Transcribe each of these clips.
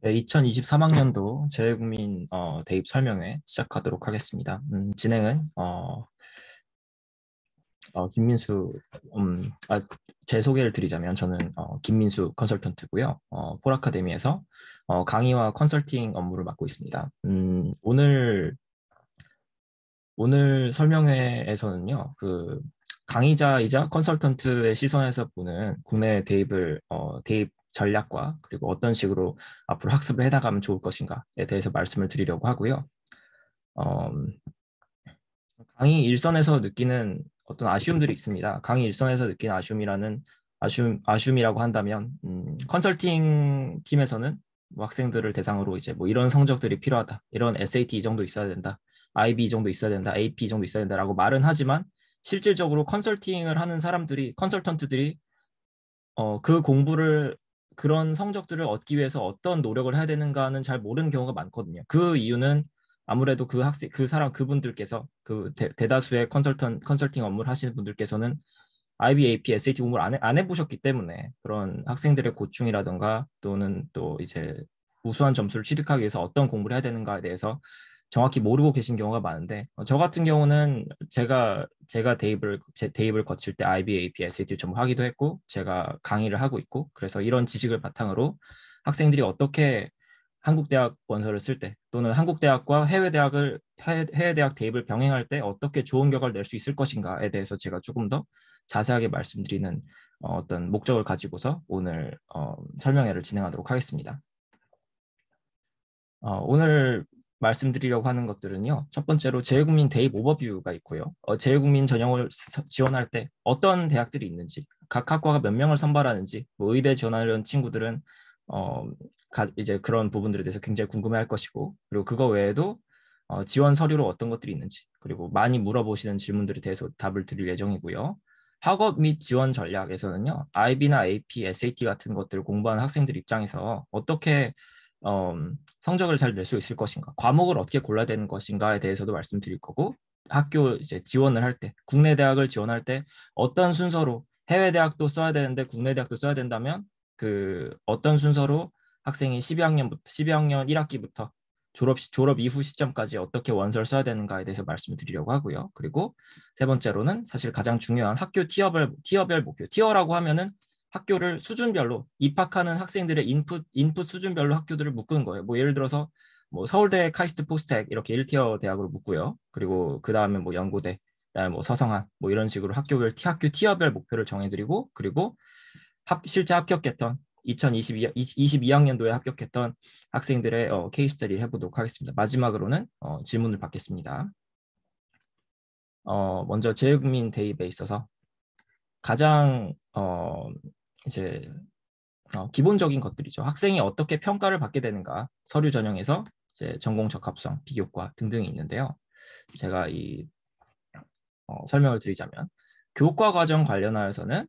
네, 2023학년도 재외국민 어, 대입 설명회 시작하도록 하겠습니다. 음, 진행은 어, 어, 김민수, 음, 아, 제 소개를 드리자면 저는 어, 김민수 컨설턴트고요. 어, 폴아카데미에서 어, 강의와 컨설팅 업무를 맡고 있습니다. 음, 오늘 오늘 설명회에서는요, 그 강의자이자 컨설턴트의 시선에서 보는 국내 대입을 대입 전략과 그리고 어떤 식으로 앞으로 학습을 해나가면 좋을 것인가에 대해서 말씀을 드리려고 하고요. 어, 강의 일선에서 느끼는 어떤 아쉬움들이 있습니다. 강의 일선에서 느낀 아쉬움이라는 아쉬움 아쉬움이라고 한다면 음, 컨설팅 팀에서는 뭐 학생들을 대상으로 이제 뭐 이런 성적들이 필요하다, 이런 SAT 이 정도 있어야 된다, IB 이 정도 있어야 된다, AP 이 정도 있어야 된다라고 말은 하지만 실질적으로 컨설팅을 하는 사람들이 컨설턴트들이 어, 그 공부를 그런 성적들을 얻기 위해서 어떤 노력을 해야 되는가는 잘 모르는 경우가 많거든요. 그 이유는 아무래도 그 학생 그 사람 그분들께서 그 대, 다수의 컨설턴 컨설팅 업무를 하시는 분들께서는 IBAP, SAT 공부를 안, 해, 안 해보셨기 때문에 그런 학생들의 고충이라든가 또는 또 이제 우수한 점수를 취득하기 위해서 어떤 공부를 해야 되는가에 대해서 정확히 모르고 계신 경우가 많은데 어, 저 같은 경우는 제가 제가 대입을 제 대입을 거칠 때 IB, AP, SAT 전부 하기도 했고 제가 강의를 하고 있고 그래서 이런 지식을 바탕으로 학생들이 어떻게 한국 대학 원서를 쓸 때 또는 한국 대학과 해외 대학을 해외 대학 대입을 병행할 때 어떻게 좋은 결과를 낼 수 있을 것인가에 대해서 제가 조금 더 자세하게 말씀드리는 어, 어떤 목적을 가지고서 오늘 어, 설명회를 진행하도록 하겠습니다. 어, 오늘 말씀드리려고 하는 것들은요. 첫 번째로 재외국민 대입 오버뷰가 있고요. 어, 재외국민 전형을 지원할 때 어떤 대학들이 있는지, 각 학과가 몇 명을 선발하는지, 뭐 의대 지원하려는 친구들은 어, 가, 이제 그런 부분들에 대해서 굉장히 궁금해할 것이고, 그리고 그거 외에도 어, 지원 서류로 어떤 것들이 있는지, 그리고 많이 물어보시는 질문들에 대해서 답을 드릴 예정이고요. 학업 및 지원 전략에서는요, IB나 AP, SAT 같은 것들을 공부하는 학생들 입장에서 어떻게 어, 음, 성적을 잘 낼 수 있을 것인가, 과목을 어떻게 골라야 되는 것인가에 대해서도 말씀드릴 거고 학교 이제 지원을 할 때, 국내 대학을 지원할 때 어떤 순서로 해외 대학도 써야 되는데 국내 대학도 써야 된다면 그 어떤 순서로 학생이 12학년부터 12학년 1학기부터 졸업 졸업 이후 시점까지 어떻게 원서를 써야 되는가에 대해서 말씀을 드리려고 하고요. 그리고 세 번째로는 사실 가장 중요한 학교 티어별 티어별 목표. 티어라고 하면은 학교를 수준별로 입학하는 학생들의 인풋 인풋 수준별로 학교들을 묶은 거예요. 뭐 예를 들어서 뭐 서울대 카이스트 포스텍 이렇게 1티어 대학으로 묶고요. 그리고 그 다음에 뭐 연고대, 그다음에 뭐 서성한 뭐 이런 식으로 학교별 티 학교 티어별 목표를 정해드리고 그리고 합, 실제 합격했던 2022, 22학년도에 합격했던 학생들의 어, 케이스 스터디를 해보도록 하겠습니다. 마지막으로는 어, 질문을 받겠습니다. 어, 먼저 재외국민 대입에 있어서 가장 어, 이제 어, 기본적인 것들이죠. 학생이 어떻게 평가를 받게 되는가, 서류 전형에서 이제 전공 적합성, 비교과 등등이 있는데요. 제가 이 어, 설명을 드리자면 교과 과정 관련하여서는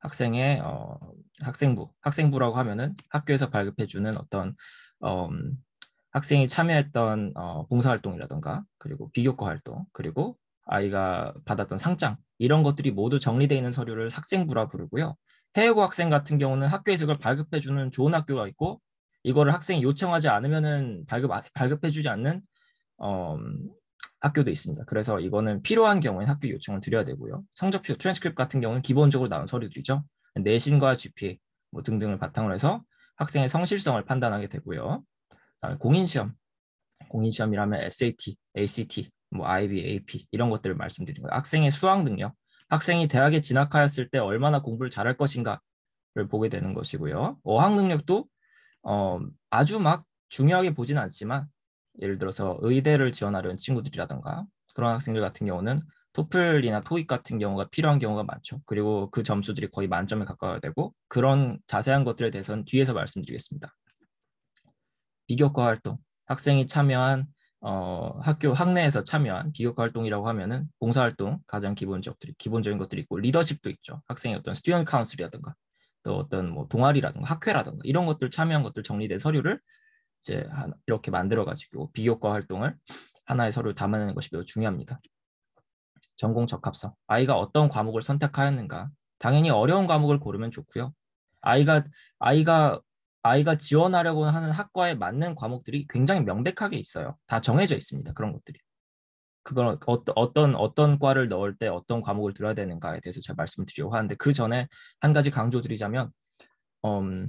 학생의 어, 학생부, 학생부라고 하면은 학교에서 발급해주는 어떤 어, 음, 학생이 참여했던 어, 봉사활동이라던가 그리고 비교과 활동 그리고 아이가 받았던 상장 이런 것들이 모두 정리되어 있는 서류를 학생부라 부르고요. 해외고 학생 같은 경우는 학교에서 그걸 발급해 주는 좋은 학교가 있고 이거를 학생이 요청하지 않으면은 발급 발급해 주지 않는 어, 학교도 있습니다. 그래서 이거는 필요한 경우엔 학교 요청을 드려야 되고요. 성적표 트랜스크립 같은 경우는 기본적으로 나온 서류들이죠. 내신과 GPA 뭐 등등을 바탕으로 해서 학생의 성실성을 판단하게 되고요. 다음에 공인시험, 공인시험이라면 SAT, ACT, 뭐 IB, AP 이런 것들을 말씀드린 거예요. 학생의 수학 능력, 학생이 대학에 진학하였을 때 얼마나 공부를 잘할 것인가를 보게 되는 것이고요. 어학 능력도 어, 아주 막 중요하게 보진 않지만 예를 들어서 의대를 지원하려는 친구들이라든가 그런 학생들 같은 경우는 토플이나 토익 같은 경우가 필요한 경우가 많죠. 그리고 그 점수들이 거의 만점에 가까워야 되고 그런 자세한 것들에 대해서는 뒤에서 말씀드리겠습니다. 비교과 활동, 학생이 참여한 어, 학교 학내에서 참여한 기업 활동이라고 하면은 봉사활동 가장 기본적들이 기본적인 것들이 있고 리더십도 있죠. 학생의 어떤 스튜언트 카운슬이라든가 또 어떤 뭐 동아리라든가 학회라든가 이런 것들 참여한 것들 정리된 서류를 이제 이렇게 만들어 가지고 비교과 활동을 하나의 서류를 담아내는 것이 매우 중요합니다. 전공 적합성. 아이가 어떤 과목을 선택하였는가. 당연히 어려운 과목을 고르면 좋고요. 아이가 아이가 아이가 지원하려고 하는 학과에 맞는 과목들이 굉장히 명백하게 있어요. 다 정해져 있습니다. 그런 것들이. 그건 어떤 어떤 어떤 과를 넣을 때 어떤 과목을 들어야 되는가에 대해서 제가 말씀을 드리려고 하는데 그 전에 한 가지 강조드리자면 음,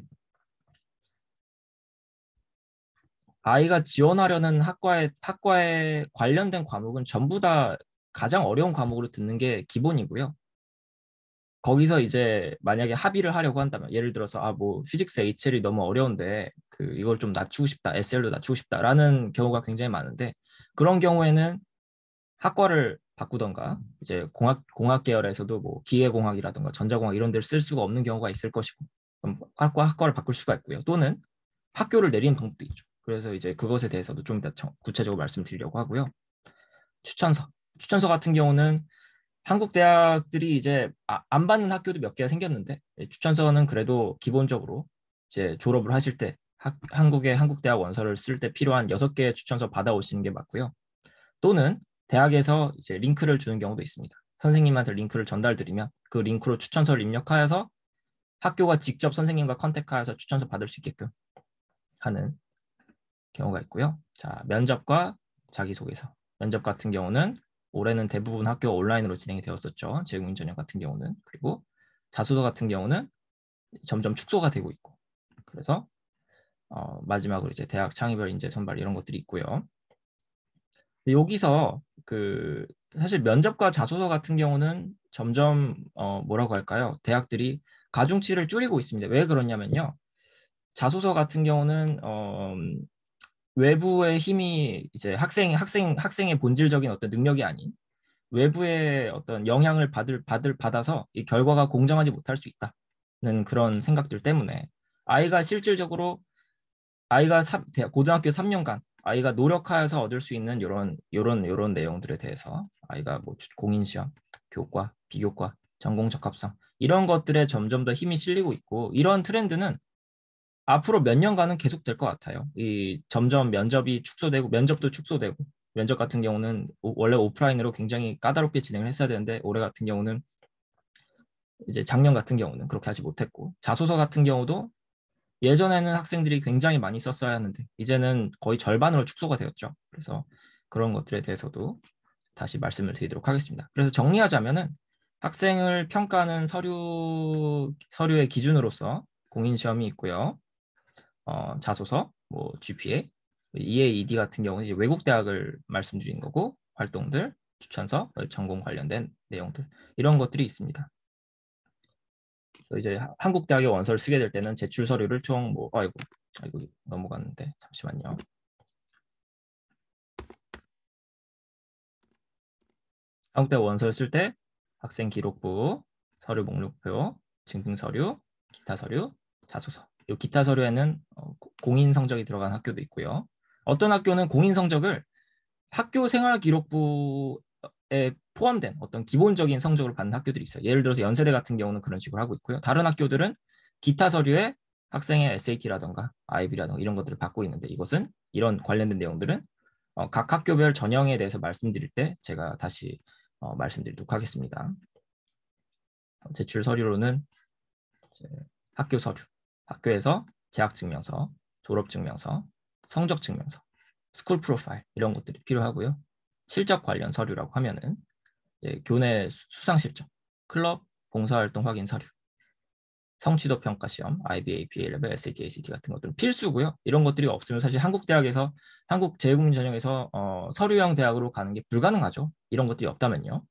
아이가 지원하려는 학과에 학과에 관련된 과목은 전부 다 가장 어려운 과목으로 듣는 게 기본이고요. 거기서 이제 만약에 합의를 하려고 한다면 예를 들어서 아뭐 피직스 HL이 너무 어려운데 그 이걸 좀 낮추고 싶다 SL로 낮추고 싶다라는 경우가 굉장히 많은데 그런 경우에는 학과를 바꾸던가 이제 공학 공학 계열에서도 뭐 기계공학이라든가 전자공학 이런 데를 쓸 수가 없는 경우가 있을 것이고 학과 학과를 바꿀 수가 있고요 또는 학교를 내리는 방법도 있죠 그래서 이제 그것에 대해서도 좀 더 구체적으로 말씀드리려고 하고요 추천서 추천서 같은 경우는 한국 대학들이 이제 아, 안 받는 학교도 몇 개가 생겼는데 추천서는 예, 그래도 기본적으로 이제 졸업을 하실 때 학, 한국의 한국 대학 원서를 쓸 때 필요한 여섯 개의 추천서 받아오시는 게 맞고요. 또는 대학에서 이제 링크를 주는 경우도 있습니다. 선생님한테 링크를 전달드리면 그 링크로 추천서를 입력하여서 학교가 직접 선생님과 컨택하여서 추천서 받을 수 있게끔 하는 경우가 있고요. 자, 면접과 자기소개서. 면접 같은 경우는 올해는 대부분 학교 온라인으로 진행이 되었었죠. 재국민 전형 같은 경우는 그리고 자소서 같은 경우는 점점 축소가 되고 있고 그래서 어, 마지막으로 이제 대학 창의별 인재 선발 이런 것들이 있고요. 여기서 그 사실 면접과 자소서 같은 경우는 점점 어, 뭐라고 할까요? 대학들이 가중치를 줄이고 있습니다. 왜 그러냐면요. 자소서 같은 경우는 어, 외부의 힘이 이제 학생 학생 학생의 본질적인 어떤 능력이 아닌 외부의 어떤 영향을 받을 받을 받아서 이 결과가 공정하지 못할 수 있다는 그런 생각들 때문에 아이가 실질적으로 아이가 3, 고등학교 3년간 아이가 노력하여서 얻을 수 있는 이런 이런 이런 내용들에 대해서 아이가 뭐 공인 시험, 교과, 비교과, 전공 적합성 이런 것들에 점점 더 힘이 실리고 있고 이런 트렌드는 앞으로 몇 년간은 계속 될 것 같아요. 이 점점 면접이 축소되고 면접도 축소되고 면접 같은 경우는 원래 오프라인으로 굉장히 까다롭게 진행을 했어야 되는데 올해 같은 경우는 이제 작년 같은 경우는 그렇게 하지 못했고 자소서 같은 경우도 예전에는 학생들이 굉장히 많이 썼어야 하는데 이제는 거의 절반으로 축소가 되었죠. 그래서 그런 것들에 대해서도 다시 말씀을 드리도록 하겠습니다. 그래서 정리하자면은 학생을 평가하는 서류 서류의 기준으로서 공인 시험이 있고요. 어, 자소서, 뭐 GPA, EAED 같은 경우는 이제 외국 대학을 말씀드린 거고 활동들, 추천서, 어, 전공 관련된 내용들 이런 것들이 있습니다. 그래서 이제 한국 대학의 원서를 쓰게 될 때는 제출 서류를 총뭐 어, 아이고 아이고 넘어갔는데 잠시만요. 한국 대학 원서를 쓸 때 학생 기록부, 서류 목록표, 증빙 서류, 기타 서류, 자소서 기타 서류에는 어, 공인 성적이 들어간 학교도 있고요. 어떤 학교는 공인 성적을 학교 생활 기록부에 포함된 어떤 기본적인 성적으로 받는 학교들이 있어요. 예를 들어서 연세대 같은 경우는 그런 식으로 하고 있고요. 다른 학교들은 기타 서류에 학생의 SAT라던가 IB라던가 이런 것들을 받고 있는데 이것은 이런 관련된 내용들은 어, 각 학교별 전형에 대해서 말씀드릴 때 제가 다시 어, 말씀드리도록 하겠습니다. 제출 서류로는 학교 서류 학교에서 재학증명서, 졸업증명서, 성적증명서, 스쿨 프로파일 이런 것들이 필요하고요. 실적 관련 서류라고 하면은 예, 교내 수상 실적, 클럽 봉사활동 확인 서류, 성취도 평가 시험, IBA, BA-레벨, SAT, ACT 같은 것들은 필수고요. 이런 것들이 없으면 사실 한국 대학에서 한국 제국민 전형에서 어, 서류형 대학으로 가는 게 불가능하죠. 이런 것들이 없다면요.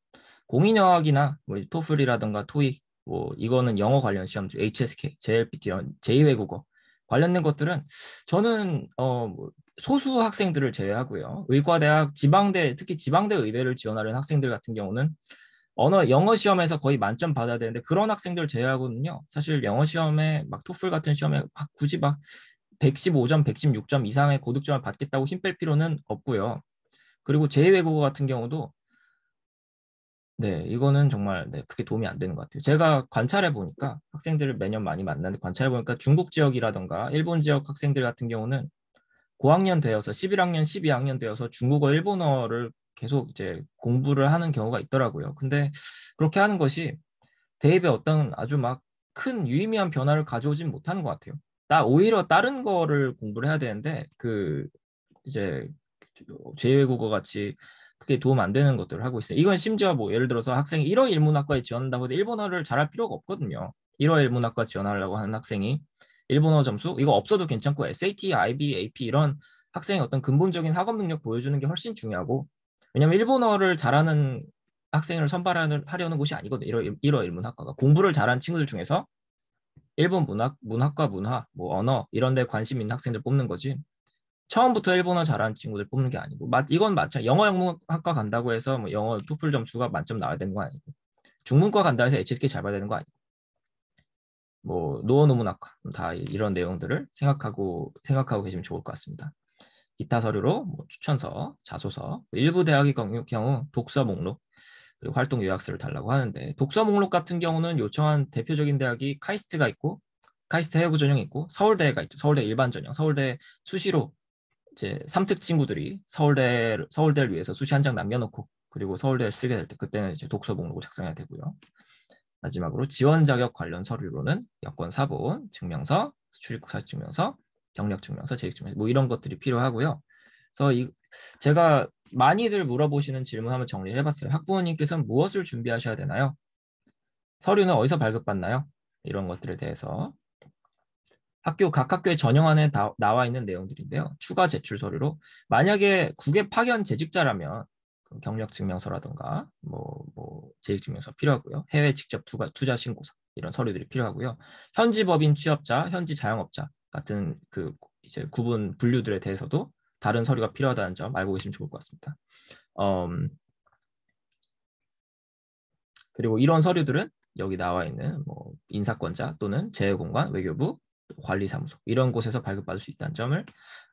공인여학이나 뭐 토플이라든가 토익 뭐 이거는 영어 관련 시험 중 HSK, JLPT, 제2외국어 관련된 것들은 저는 어 뭐 소수 학생들을 제외하고요. 의과대학, 지방대, 특히 지방대 의대를 지원하는 학생들 같은 경우는 언어 영어 시험에서 거의 만점 받아야 되는데 그런 학생들 제외하고는요. 사실 영어 시험에 막 토플 같은 시험에 막 굳이 막 115점, 116점 이상의 고득점을 받겠다고 힘 뺄 필요는 없고요. 그리고 제외국어 같은 경우도 네, 이거는 정말 네, 크게 도움이 안 되는 것 같아요. 제가 관찰해 보니까 학생들을 매년 많이 만나는데 관찰해 보니까 중국 지역이라던가 일본 지역 학생들 같은 경우는 고학년 되어서 11학년, 12학년 되어서 중국어, 일본어를 계속 이제 공부를 하는 경우가 있더라고요. 근데 그렇게 하는 것이 대입에 어떤 아주 막 큰 유의미한 변화를 가져오진 못하는 것 같아요. 나 오히려 다른 거를 공부를 해야 되는데 그 이제 제외국어 같이 그게 도움 안 되는 것들을 하고 있어요. 이건 심지어 뭐 예를 들어서 학생이 1어 1문학과에 지원한다고 해도 일본어를 잘할 필요가 없거든요. 1어 1문학과 지원하려고 하는 학생이 일본어 점수 이거 없어도 괜찮고 SAT, IB, AP 이런 학생의 어떤 근본적인 학업 능력 보여주는 게 훨씬 중요하고 왜냐면 일본어를 잘하는 학생을 선발하려는 곳이 아니거든요. 1어 1호 1문학과가 공부를 잘한 친구들 중에서 일본 문학, 문학과 문화, 뭐 언어 이런 데 관심 있는 학생들 뽑는 거지. 처음부터 일본어 잘하는 친구들 뽑는 게 아니고 마, 이건 마찬가지 영어 영문학과 간다고 해서 뭐 영어 토플 점수가 만점 나와야 되는 거 아니고 중문과 간다 해서 HSK 잘 봐야 되는 거 아니고 뭐 노어노문학과 뭐 다 이런 내용들을 생각하고 생각하고 계시면 좋을 것 같습니다. 기타 서류로 뭐 추천서, 자소서, 뭐 일부 대학의 경우 독서 목록 그리고 활동 요약서를 달라고 하는데 독서 목록 같은 경우는 요청한 대표적인 대학이 카이스트가 있고 카이스트 해외 구전형이 있고 서울대가 있죠. 서울대 일반 전형, 서울대 수시로 이제 삼특 친구들이 서울대 서울대를 위해서 수시 한 장 남겨놓고 그리고 서울대를 쓰게 될 때 그때는 이제 독서 목록을 작성해야 되고요. 마지막으로 지원 자격 관련 서류로는 여권 사본, 증명서, 출입국사 증명서, 경력 증명서, 재직 증명서 뭐 이런 것들이 필요하고요. 그래서 이 제가 많이들 물어보시는 질문 한번 정리해봤어요. 학부모님께서는 무엇을 준비하셔야 되나요? 서류는 어디서 발급받나요? 이런 것들에 대해서 학교 각 학교의 전형안에 다, 나와 있는 내용들인데요. 추가 제출 서류로 만약에 국외 파견 재직자라면 경력 증명서라든가 뭐, 뭐 재직 증명서 필요하고요. 해외 직접 투자, 투자 신고서 이런 서류들이 필요하고요. 현지 법인 취업자, 현지 자영업자 같은 그 이제 구분 분류들에 대해서도 다른 서류가 필요하다는 점 알고 계시면 좋을 것 같습니다. 음, 그리고 이런 서류들은 여기 나와 있는 뭐 인사권자 또는 재해공관, 외교부, 관리사무소 이런 곳에서 발급받을 수 있다는 점을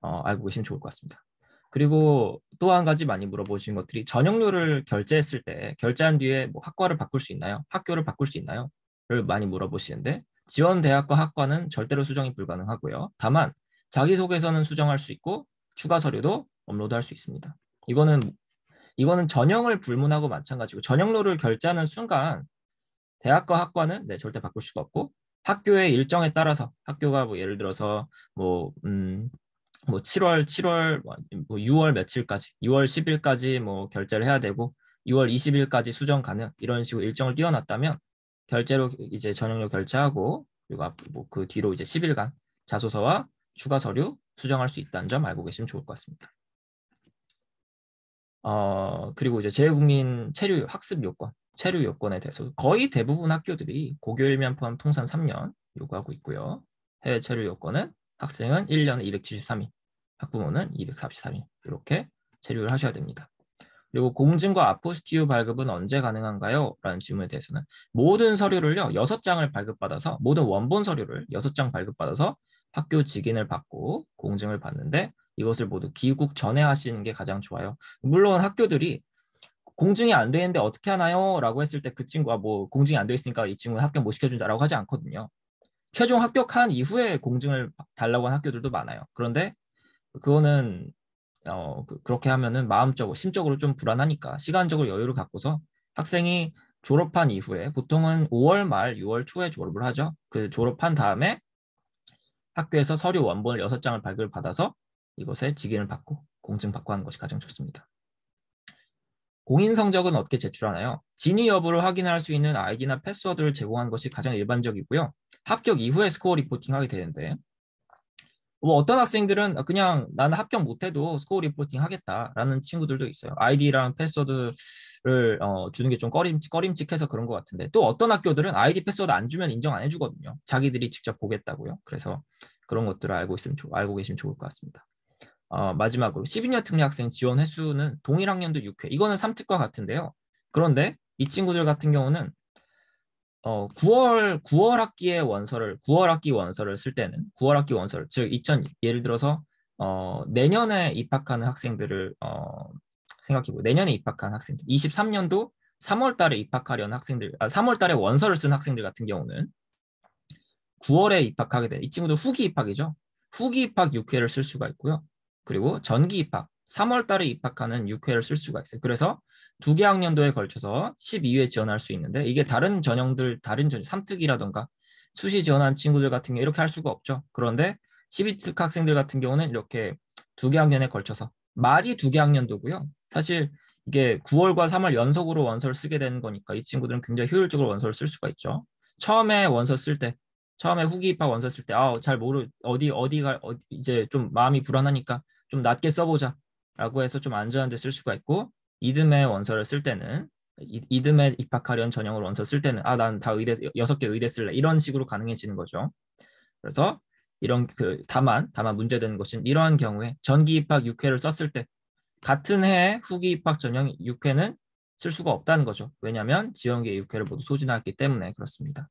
어, 알고 계시면 좋을 것 같습니다. 그리고 또 한 가지 많이 물어보신 것들이 전형료를 결제했을 때 결제한 뒤에 뭐 학과를 바꿀 수 있나요? 학교를 바꿀 수 있나요? 를 많이 물어보시는데 지원 대학과 학과는 절대로 수정이 불가능하고요. 다만 자기소개서는 수정할 수 있고 추가 서류도 업로드할 수 있습니다. 이거는 이거는 전형을 불문하고 마찬가지고 전형료를 결제하는 순간 대학과 학과는 네, 절대 바꿀 수가 없고 학교의 일정에 따라서 학교가 뭐 예를 들어서 뭐 음, 뭐 7월 7월 뭐 6월 뭐 며칠까지 6월 10일까지 뭐 결제를 해야 되고 6월 20일까지 수정 가능 이런 식으로 일정을 띄워놨다면 결제로 이제 전녁료 결제하고 그리고 뭐 그 뒤로 이제 10일간 자소서와 추가 서류 수정할 수 있다는 점 알고 계시면 좋을 것 같습니다. 어 그리고 이제 재외국민 체류 학습 요건 체류 요건에 대해서 거의 대부분 학교들이 고교 1년 포함 통산 3년 요구하고 있고요. 해외 체류 요건은 학생은 1년 273일, 학부모는 243일 이렇게 체류를 하셔야 됩니다. 그리고 공증과 아포스티유 발급은 언제 가능한가요? 라는 질문에 대해서는 모든 서류를요. 6장을 발급받아서 모든 원본 서류를 6장 발급받아서 학교 직인을 받고 공증을 받는데 이것을 모두 귀국 전에 하시는 게 가장 좋아요. 물론 학교들이 공증이 안 되는데 어떻게 하나요? 라고 했을 때 그 친구가 뭐 공증이 안돼 있으니까 이 친구는 합격 못 시켜준다라고 하지 않거든요. 최종 합격한 이후에 공증을 달라고 한 학교들도 많아요. 그런데 그거는 어, 그, 그렇게 하면은 마음적으로 심적으로 좀 불안하니까 시간적으로 여유를 갖고서 학생이 졸업한 이후에 보통은 5월 말 6월 초에 졸업을 하죠. 그 졸업한 다음에 학교에서 서류 원본을 6장을 발급을 받아서 이것에 직인을 받고 공증 받고 하는 것이 가장 좋습니다. 공인 성적은 어떻게 제출하나요? 진위 여부를 확인할 수 있는 아이디나 패스워드를 제공하는 것이 가장 일반적이고요. 합격 이후에 스코어 리포팅하게 되는데 뭐 어떤 학생들은 그냥 나는 합격 못해도 스코어 리포팅 하겠다라는 친구들도 있어요. 아이디랑 패스워드를 어, 주는 게 좀 꺼림칙, 꺼림칙해서 그런 것 같은데 또 어떤 학교들은 아이디 패스워드 안 주면 인정 안 해주거든요. 자기들이 직접 보겠다고요. 그래서 그런 것들을 알고 있으면 알고 계시면 좋을 것 같습니다. 어, 마지막으로 12년 특례 학생 지원 횟수는 동일 학년도 6회. 이거는 3특과 같은데요. 그런데 이 친구들 같은 경우는 어, 9월 9월 학기에 원서를 9월 학기 원서를 쓸 때는 9월 학기 원서를 즉 2000, 예를 들어서 어, 내년에 입학하는 학생들을 어, 생각해보고 내년에 입학한 학생들 23년도 3월 달에 입학하려는 학생들 아, 3월 달에 원서를 쓴 학생들 같은 경우는 9월에 입학하게 돼. 이 친구들 후기 입학이죠. 후기 입학 6회를 쓸 수가 있고요. 그리고 전기 입학 3월 달에 입학하는 6회를 쓸 수가 있어요. 그래서 두 개 학년도에 걸쳐서 12회 지원할 수 있는데 이게 다른 전형들 다른 전 삼특이라던가 수시 지원한 친구들 같은 경우 이렇게 할 수가 없죠. 그런데 12특 학생들 같은 경우는 이렇게 두 개 학년에 걸쳐서 말이 두 개 학년도고요. 사실 이게 9월과 3월 연속으로 원서를 쓰게 되는 거니까 이 친구들은 굉장히 효율적으로 원서를 쓸 수가 있죠. 처음에 원서 쓸때 처음에 후기 입학 원서 쓸 때 아 잘 모르 어디 어디가 어디, 이제 좀 마음이 불안하니까 좀 낮게 써보자라고 해서 좀 안전한데 쓸 수가 있고 이듬해 원서를 쓸 때는 이, 이듬해 입학하려는 전형을 원서 쓸 때는 아 난 다 의대 여섯 개 의대 쓸래 이런 식으로 가능해지는 거죠. 그래서 이런 그 다만 다만 문제되는 것은 이러한 경우에 전기 입학 6회를 썼을 때 같은 해 후기 입학 전형 6회는 쓸 수가 없다는 거죠. 왜냐하면 지원계 6회를 모두 소진하기 때문에 그렇습니다.